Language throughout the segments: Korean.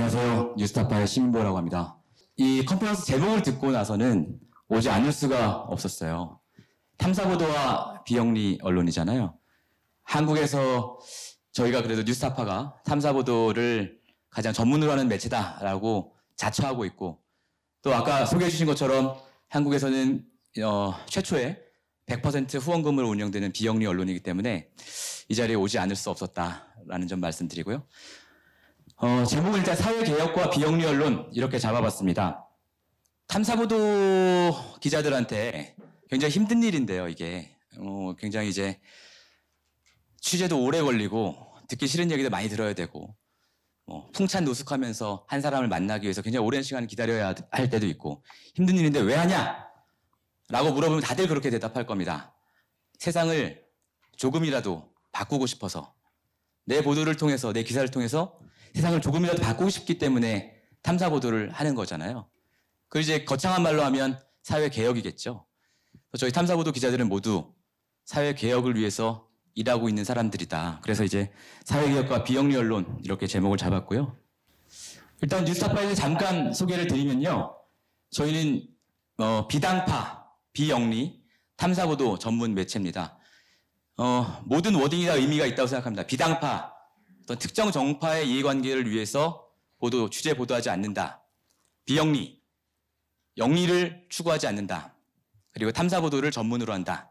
안녕하세요. 뉴스타파의 신보라고 합니다. 이 컨퍼런스 제목을 듣고 나서는 오지 않을 수가 없었어요. 탐사보도와 비영리 언론이잖아요. 한국에서 저희가 그래도 뉴스타파가 탐사보도를 가장 전문으로 하는 매체다라고 자처하고 있고 또 아까 소개해 주신 것처럼 한국에서는 어, 최초의 100% 후원금으로 운영되는 비영리 언론이기 때문에 이 자리에 오지 않을 수 없었다라는 점 말씀드리고요. 어, 제목을 일단 사회개혁과 비영리언론 이렇게 잡아봤습니다. 탐사보도 기자들한테 굉장히 힘든 일인데요, 이게. 어, 굉장히 이제 취재도 오래 걸리고 듣기 싫은 얘기도 많이 들어야 되고 뭐 풍찬 노숙하면서 한 사람을 만나기 위해서 굉장히 오랜 시간 기다려야 할 때도 있고 힘든 일인데 왜 하냐? 라고 물어보면 다들 그렇게 대답할 겁니다. 세상을 조금이라도 바꾸고 싶어서 내 보도를 통해서 내 기사를 통해서 세상을 조금이라도 바꾸고 싶기 때문에 탐사 보도를 하는 거잖아요. 그 이제 거창한 말로 하면 사회 개혁이겠죠. 저희 탐사 보도 기자들은 모두 사회 개혁을 위해서 일하고 있는 사람들이다. 그래서 이제 사회 개혁과 비영리 언론 이렇게 제목을 잡았고요. 일단 뉴스타파에서 잠깐 소개를 드리면요. 저희는 어, 비당파, 비영리, 탐사보도 전문 매체입니다. 어, 모든 워딩이 다 의미가 있다고 생각합니다. 비당파, 어떤 특정 정파의 이해관계를 위해서 보도, 취재 보도하지 않는다. 비영리, 영리를 추구하지 않는다. 그리고 탐사 보도를 전문으로 한다.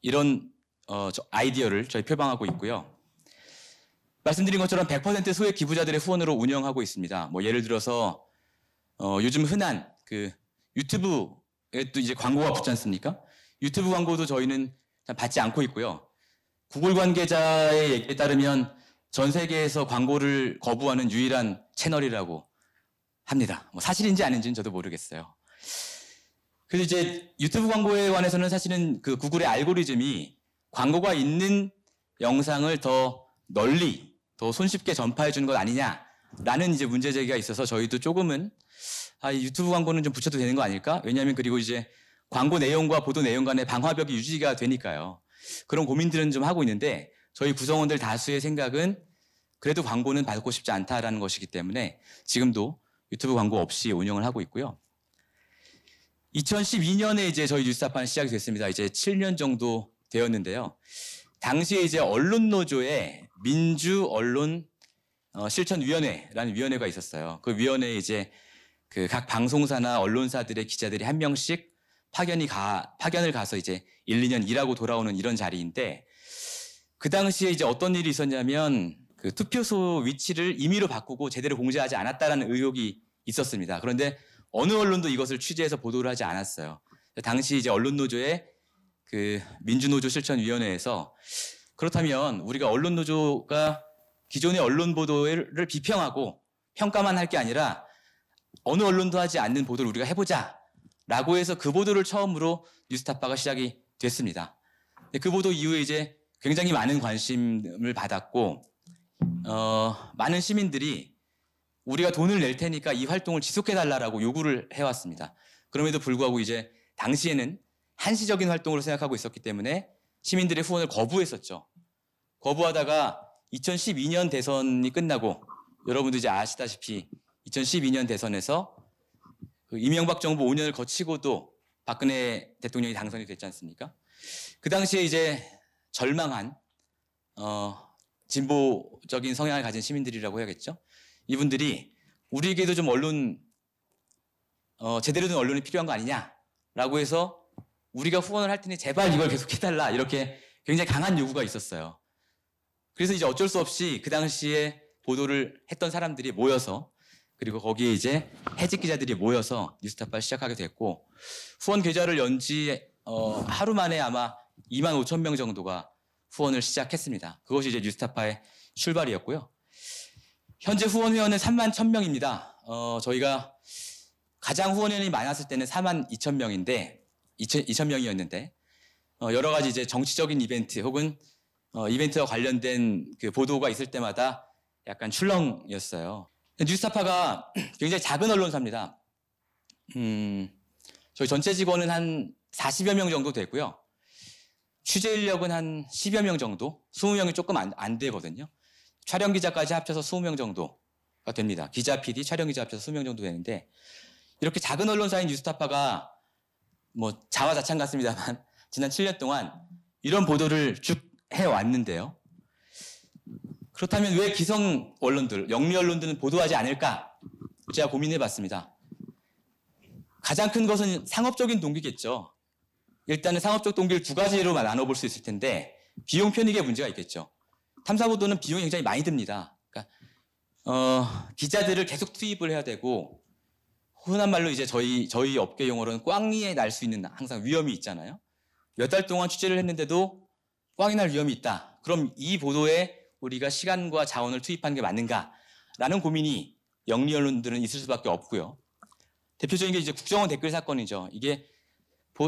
이런 어, 아이디어를 저희 표방하고 있고요. 말씀드린 것처럼 100% 소액 기부자들의 후원으로 운영하고 있습니다. 뭐 예를 들어서 어, 요즘 흔한 그 유튜브에 또 이제 광고가 붙지 않습니까? 유튜브 광고도 저희는 받지 않고 있고요. 구글 관계자의 얘기에 따르면 전 세계에서 광고를 거부하는 유일한 채널이라고 합니다. 뭐 사실인지 아닌지는 저도 모르겠어요. 그래서 이제 유튜브 광고에 관해서는 사실은 그 구글의 알고리즘이 광고가 있는 영상을 더 널리, 더 손쉽게 전파해 주는 것 아니냐라는 이제 문제 제기가 있어서 저희도 조금은 아, 유튜브 광고는 좀 붙여도 되는 거 아닐까? 왜냐하면 그리고 이제 광고 내용과 보도 내용 간의 방화벽이 유지가 되니까요. 그런 고민들은 좀 하고 있는데 저희 구성원들 다수의 생각은 그래도 광고는 받고 싶지 않다라는 것이기 때문에 지금도 유튜브 광고 없이 운영을 하고 있고요. 2012년에 이제 저희 뉴스타파는 시작이 됐습니다. 이제 7년 정도 되었는데요. 당시에 이제 언론노조에 민주 언론 어, 실천위원회라는 위원회가 있었어요. 그 위원회에 이제 그각 방송사나 언론사들의 기자들이 한 명씩 파견이 가, 파견을 가서 이제 1, 2년 일하고 돌아오는 이런 자리인데 그 당시에 이제 어떤 일이 있었냐면 그 투표소 위치를 임의로 바꾸고 제대로 공지하지 않았다라는 의혹이 있었습니다. 그런데 어느 언론도 이것을 취재해서 보도를 하지 않았어요. 당시 이제 언론노조의 그 민주노조 실천위원회에서 그렇다면 우리가 언론노조가 기존의 언론 보도를 비평하고 평가만 할 게 아니라 어느 언론도 하지 않는 보도를 우리가 해보자 라고 해서 그 보도를 처음으로 뉴스타파가 시작이 됐습니다. 그 보도 이후에 이제 굉장히 많은 관심을 받았고 어, 많은 시민들이 우리가 돈을 낼 테니까 이 활동을 지속해 달라라고 요구를 해왔습니다. 그럼에도 불구하고 이제 당시에는 한시적인 활동으로 생각하고 있었기 때문에 시민들의 후원을 거부했었죠. 거부하다가 2012년 대선이 끝나고 여러분도 이제 아시다시피 2012년 대선에서 그 이명박 정부 5년을 거치고도 박근혜 대통령이 당선이 됐지 않습니까? 그 당시에 이제 절망한 어, 진보적인 성향을 가진 시민들이라고 해야겠죠. 이분들이 우리에게도 좀 언론 어, 제대로 된 언론이 필요한 거 아니냐라고 해서 우리가 후원을 할 테니 제발 이걸 계속 해달라 이렇게 굉장히 강한 요구가 있었어요. 그래서 이제 어쩔 수 없이 그 당시에 보도를 했던 사람들이 모여서 그리고 거기에 이제 해직 기자들이 모여서 뉴스타파를 시작하게 됐고 후원 계좌를 연지 어, 하루 만에 아마 2만 5천 명 정도가 후원을 시작했습니다. 그것이 이제 뉴스타파의 출발이었고요. 현재 후원 회원은 3만 1천 명입니다. 어, 저희가 가장 후원 회원이 많았을 때는 4만 2천 명인데 2천, 2천 명이었는데 어, 여러 가지 이제 정치적인 이벤트 혹은 어, 이벤트와 관련된 그 보도가 있을 때마다 약간 출렁이었어요. 뉴스타파가 굉장히 작은 언론사입니다. 음, 저희 전체 직원은 한 40여 명 정도 됐고요 취재 인력은 한 10여 명 정도, 20명이 조금 안, 안 되거든요. 촬영 기자까지 합쳐서 20명 정도가 됩니다. 기자, PD, 촬영 기자 합쳐서 20명 정도 되는데 이렇게 작은 언론사인 뉴스타파가 뭐 자화자찬 같습니다만 지난 7년 동안 이런 보도를 쭉 해왔는데요. 그렇다면 왜 기성 언론들, 영미 언론들은 보도하지 않을까? 제가 고민해 봤습니다. 가장 큰 것은 상업적인 동기겠죠. 일단은 상업적 동기를 두 가지로 나눠볼 수 있을 텐데 비용 편익의 문제가 있겠죠. 탐사보도는 비용이 굉장히 많이 듭니다. 그러니까 어, 기자들을 계속 투입을 해야 되고 흔한 말로 이제 저희 저희 업계 용어로는 꽝이에 날 수 있는 항상 위험이 있잖아요. 몇 달 동안 취재를 했는데도 꽝이 날 위험이 있다. 그럼 이 보도에 우리가 시간과 자원을 투입한 게 맞는가라는 고민이 영리 언론들은 있을 수밖에 없고요. 대표적인 게 이제 국정원 댓글 사건이죠. 이게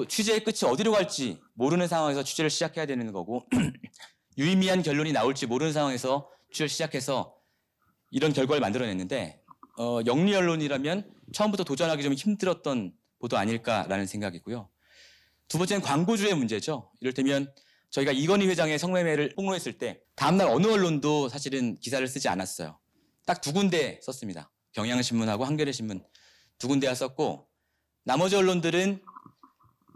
취재의 끝이 어디로 갈지 모르는 상황에서 취재를 시작해야 되는 거고 유의미한 결론이 나올지 모르는 상황에서 취재를 시작해서 이런 결과를 만들어냈는데 어, 영리 언론이라면 처음부터 도전하기 좀 힘들었던 보도 아닐까라는 생각이고요. 두 번째는 광고주의 문제죠. 이를테면 저희가 이건희 회장의 성매매를 폭로했을 때 다음날 어느 언론도 사실은 기사를 쓰지 않았어요. 딱 두 군데 썼습니다. 경향신문하고 한겨레신문 두 군데가 썼고 나머지 언론들은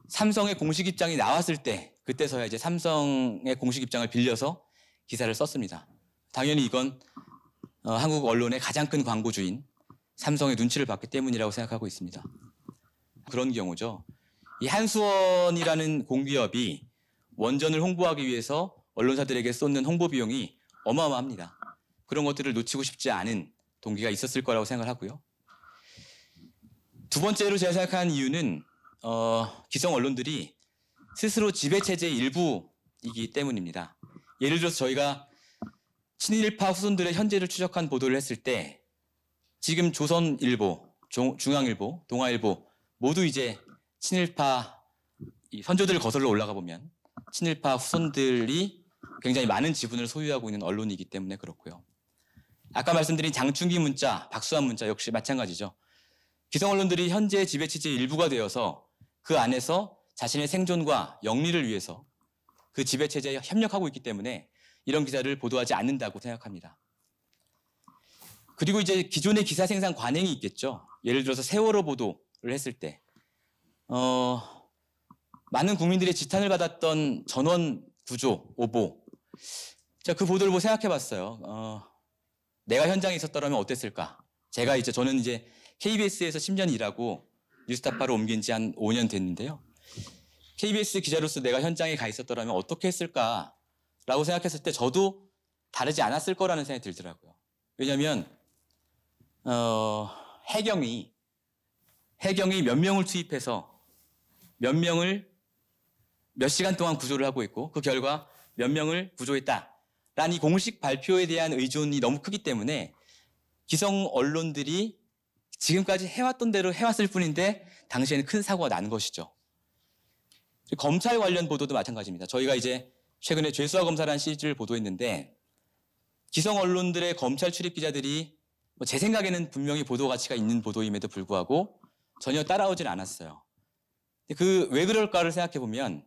삼성의 공식 입장이 나왔을 때 그때서야 이제 삼성의 공식 입장을 빌려서 기사를 썼습니다. 당연히 이건 어, 한국 언론의 가장 큰 광고주인 삼성의 눈치를 봤기 때문이라고 생각하고 있습니다. 그런 경우죠. 이 한수원이라는 공기업이 원전을 홍보하기 위해서 언론사들에게 쏟는 홍보 비용이 어마어마합니다. 그런 것들을 놓치고 싶지 않은 동기가 있었을 거라고 생각을 하고요. 두 번째로 제가 생각한 이유는 어, 기성 언론들이 스스로 지배 체제의 일부이기 때문입니다. 예를 들어서 저희가 친일파 후손들의 현재를 추적한 보도를 했을 때 지금 조선일보, 중앙일보, 동아일보 모두 이제 친일파 선조들 거슬러 올라가 보면 친일파 후손들이 굉장히 많은 지분을 소유하고 있는 언론이기 때문에 그렇고요. 아까 말씀드린 장충기 문자, 박수환 문자 역시 마찬가지죠. 기성 언론들이 현재 지배 체제의 일부가 되어서 그 안에서 자신의 생존과 영리를 위해서 그 지배체제에 협력하고 있기 때문에 이런 기사를 보도하지 않는다고 생각합니다. 그리고 이제 기존의 기사 생산 관행이 있겠죠. 예를 들어서 세월호 보도를 했을 때, 어, 많은 국민들의 지탄을 받았던 전원 구조, 오보. 자, 그 보도를 뭐 생각해 봤어요. 어, 내가 현장에 있었더라면 어땠을까? 제가 이제, 저는 이제 KBS에서 10년 일하고 뉴스타파로 옮긴 지 한 5년 됐는데요. KBS 기자로서 내가 현장에 가 있었더라면 어떻게 했을까라고 생각했을 때 저도 다르지 않았을 거라는 생각이 들더라고요. 왜냐하면 어, 해경이 해경이 몇 명을 투입해서 몇 명을 몇 시간 동안 구조를 하고 있고 그 결과 몇 명을 구조했다라는 이 공식 발표에 대한 의존이 너무 크기 때문에 기성 언론들이 지금까지 해왔던 대로 해왔을 뿐인데 당시에는 큰 사고가 난 것이죠. 검찰 관련 보도도 마찬가지입니다. 저희가 이제 최근에 죄수와 검사라는 시리즈를 보도했는데 기성 언론들의 검찰 출입 기자들이 뭐 제 생각에는 분명히 보도 가치가 있는 보도임에도 불구하고 전혀 따라오질 않았어요. 그 왜 그럴까를 생각해 보면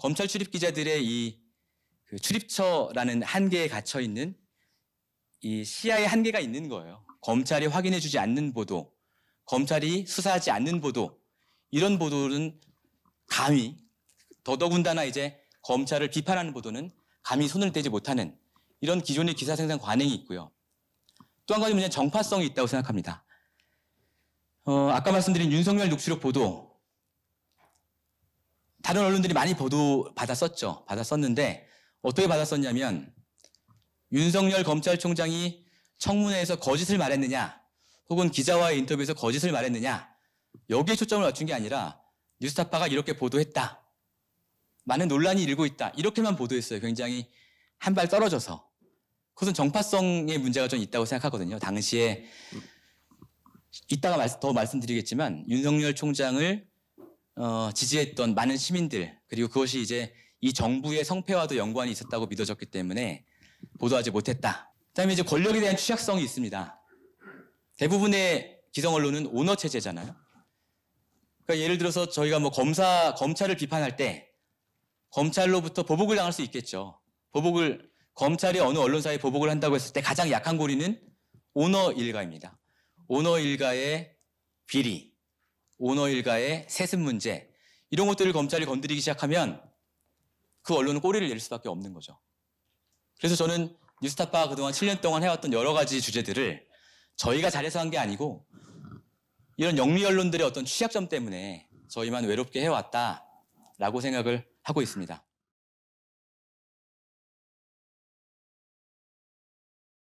검찰 출입 기자들의 이 그 출입처라는 한계에 갇혀 있는 이 시야의 한계가 있는 거예요. 검찰이 확인해주지 않는 보도, 검찰이 수사하지 않는 보도, 이런 보도는 감히, 더더군다나 이제 검찰을 비판하는 보도는 감히 손을 떼지 못하는 이런 기존의 기사 생산 관행이 있고요. 또 한 가지 문제는 정파성이 있다고 생각합니다. 어, 아까 말씀드린 윤석열 녹취록 보도, 다른 언론들이 많이 보도 받았었죠. 받았었는데, 어떻게 받았었냐면, 윤석열 검찰총장이 청문회에서 거짓을 말했느냐 혹은 기자와의 인터뷰에서 거짓을 말했느냐 여기에 초점을 맞춘 게 아니라 뉴스타파가 이렇게 보도했다. 많은 논란이 일고 있다. 이렇게만 보도했어요. 굉장히 한 발 떨어져서. 그것은 정파성의 문제가 좀 있다고 생각하거든요. 당시에 이따가 더 말씀드리겠지만 윤석열 총장을 어, 지지했던 많은 시민들 그리고 그것이 이제 이 정부의 성패와도 연관이 있었다고 믿어졌기 때문에 보도하지 못했다. 다음에 이제 권력에 대한 취약성이 있습니다. 대부분의 기성 언론은 오너 체제잖아요. 그러니까 예를 들어서 저희가 뭐 검사 검찰을 비판할 때 검찰로부터 보복을 당할 수 있겠죠. 보복을 검찰이 어느 언론사에 보복을 한다고 했을 때 가장 약한 고리는 오너 일가입니다. 오너 일가의 비리, 오너 일가의 세습 문제 이런 것들을 검찰이 건드리기 시작하면 그 언론은 꼬리를 낼 수밖에 없는 거죠. 그래서 저는 뉴스타파가 그동안 7년 동안 해왔던 여러 가지 주제들을 저희가 잘해서 한 게 아니고 이런 영리 언론들의 어떤 취약점 때문에 저희만 외롭게 해왔다라고 생각을 하고 있습니다.